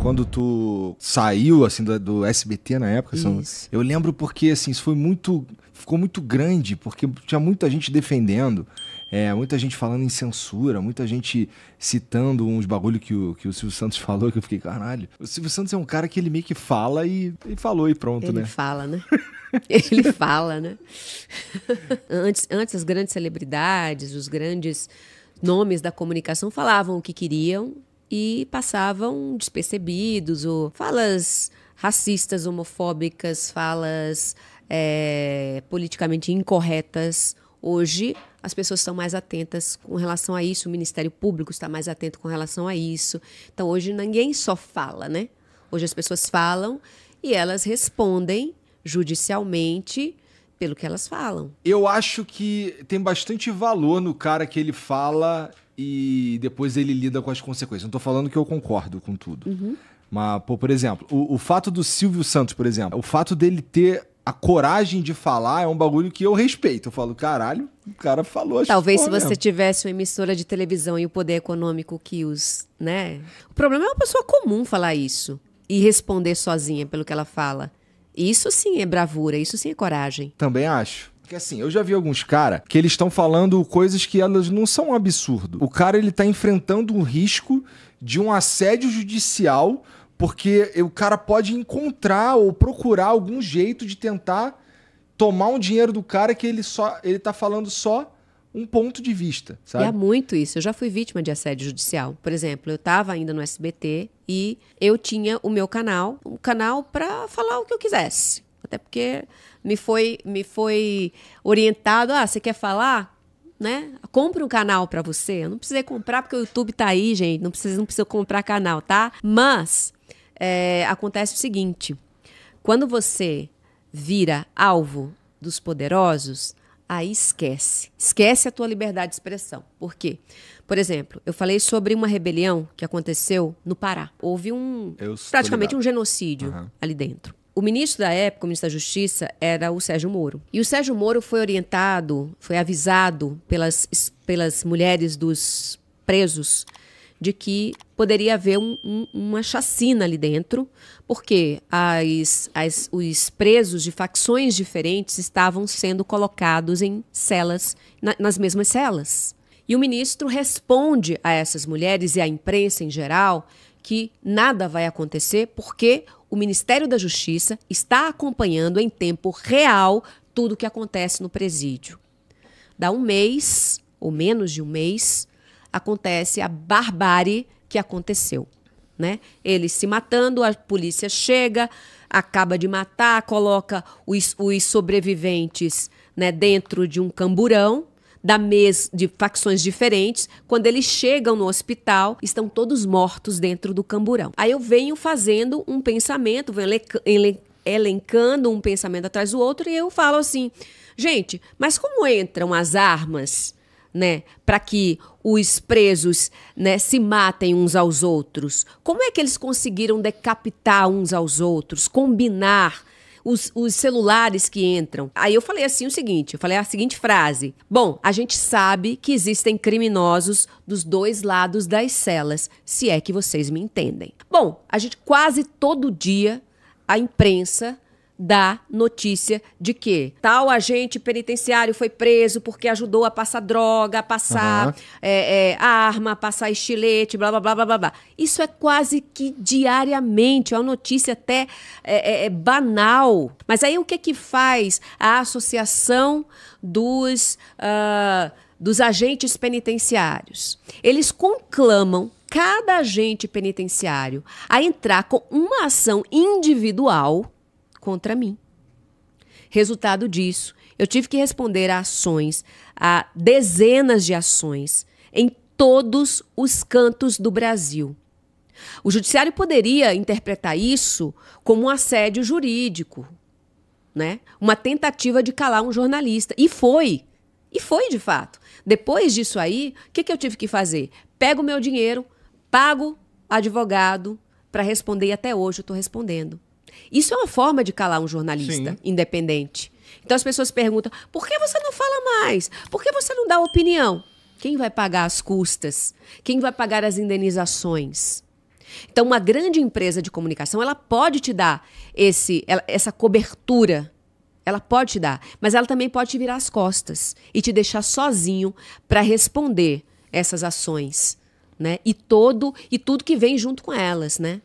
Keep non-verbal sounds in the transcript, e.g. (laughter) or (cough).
Quando tu saiu, assim, do, do SBT na época, assim, eu lembro porque, assim, isso foi muito... Ficou muito grande, porque tinha muita gente defendendo. É, muita gente falando em censura, muita gente citando uns bagulho que o, que o Silvio Santos (laughs) falou, que eu fiquei, caralho. O Silvio Santos é um cara que ele meio que fala e, e falou e pronto, ele né? Ele fala, né? (laughs) ele fala, né? antes, antes, as grandes celebridades, os grandes nomes da comunicação falavam o que queriam e passavam despercebidos, ou falas racistas, homofóbicas, falas é, politicamente incorretas. Hoje, as pessoas estão mais atentas com relação a isso, o Ministério Público está mais atento com relação a isso. Então, hoje ninguém só fala, né? Hoje as pessoas falam e elas respondem judicialmente pelo que elas falam. Eu acho que tem bastante valor no cara que ele fala e depois ele lida com as consequências. Não tô falando que eu concordo com tudo. Uhum. Mas, pô, por exemplo, o, o fato do Silvio Santos, por exemplo, o fato dele ter a coragem de falar é um bagulho que eu respeito. Eu falo, caralho, o cara falou. Acho Talvez se você mesmo. tivesse uma emissora de televisão e o poder econômico que os, né? O problema é uma pessoa comum falar isso e responder sozinha pelo que ela fala. Isso sim é bravura, isso sim é coragem. Também acho. Porque assim, eu já vi alguns caras que eles estão falando coisas que elas não são um absurdo. O cara ele tá enfrentando um risco de um assédio judicial porque o cara pode encontrar ou procurar algum jeito de tentar tomar um dinheiro do cara que ele só ele tá falando só um ponto de vista, é sabe? E muito isso. Eu já fui vítima de assédio judicial. Por exemplo, eu estava ainda no SBT e eu tinha o meu canal, um canal para falar o que eu quisesse. Até porque me foi, me foi orientado, ah, você quer falar? Né? Compre um canal para você. Eu não precisei comprar porque o YouTube tá aí, gente. Não precisa, não precisa comprar canal, tá? Mas é, acontece o seguinte: quando você vira alvo dos poderosos, aí esquece. Esquece a tua liberdade de expressão. Por quê? Por exemplo, eu falei sobre uma rebelião que aconteceu no Pará. Houve um praticamente ligado. um genocídio uhum. ali dentro. O ministro da época, o ministro da Justiça, era o Sérgio Moro. E o Sérgio Moro foi orientado, foi avisado pelas, pelas mulheres dos presos de que poderia haver um, um, uma chacina ali dentro, porque as, as, os presos de facções diferentes estavam sendo colocados em celas, na, nas mesmas celas. E o ministro responde a essas mulheres e à imprensa em geral que nada vai acontecer porque o Ministério da Justiça está acompanhando em tempo real tudo o que acontece no presídio. Dá um mês, ou menos de um mês, acontece a barbárie que aconteceu. Né? Eles se matando, a polícia chega, acaba de matar, coloca os, os sobreviventes né, dentro de um camburão, da mes de facções diferentes. Quando eles chegam no hospital, estão todos mortos dentro do camburão. Aí eu venho fazendo um pensamento, venho elencando um pensamento atrás do outro e eu falo assim: gente, mas como entram as armas? né, para que os presos né, se matem uns aos outros? Como é que eles conseguiram decapitar uns aos outros, combinar os, os, celulares que entram. Aí eu falei assim o seguinte, eu falei a seguinte frase. Bom, a gente sabe que existem criminosos dos dois lados das celas, se é que vocês me entendem. Bom, a gente quase todo dia a imprensa da notícia de que tal agente penitenciário foi preso porque ajudou a passar droga, a passar uhum. é, é, arma, a passar estilete, blá, blá, blá, blá, blá, Isso é quase que diariamente, é uma notícia até é, é, é banal. Mas aí o que que faz a associação dos, uh, dos agentes penitenciários? Eles conclamam cada agente penitenciário a entrar com uma ação individual contra mim. Resultado disso, eu tive que responder a ações, a dezenas de ações, em todos os cantos do Brasil. O judiciário poderia interpretar isso como um assédio jurídico, né? Uma tentativa de calar um jornalista. E foi. E foi de fato. Depois disso aí, o que, que eu tive que fazer? Pego meu dinheiro, pago advogado para responder e até hoje eu estou respondendo. Isso é uma forma de calar um jornalista Sim. independente. Então as pessoas perguntam: por que você não fala mais? Por que você não dá opinião? Quem vai pagar as custas? Quem vai pagar as indenizações? Então, uma grande empresa de comunicação ela pode te dar esse, essa cobertura. Ela pode te dar, mas ela também pode te virar as costas e te deixar sozinho para responder essas ações, né? E todo e tudo que vem junto com elas, né?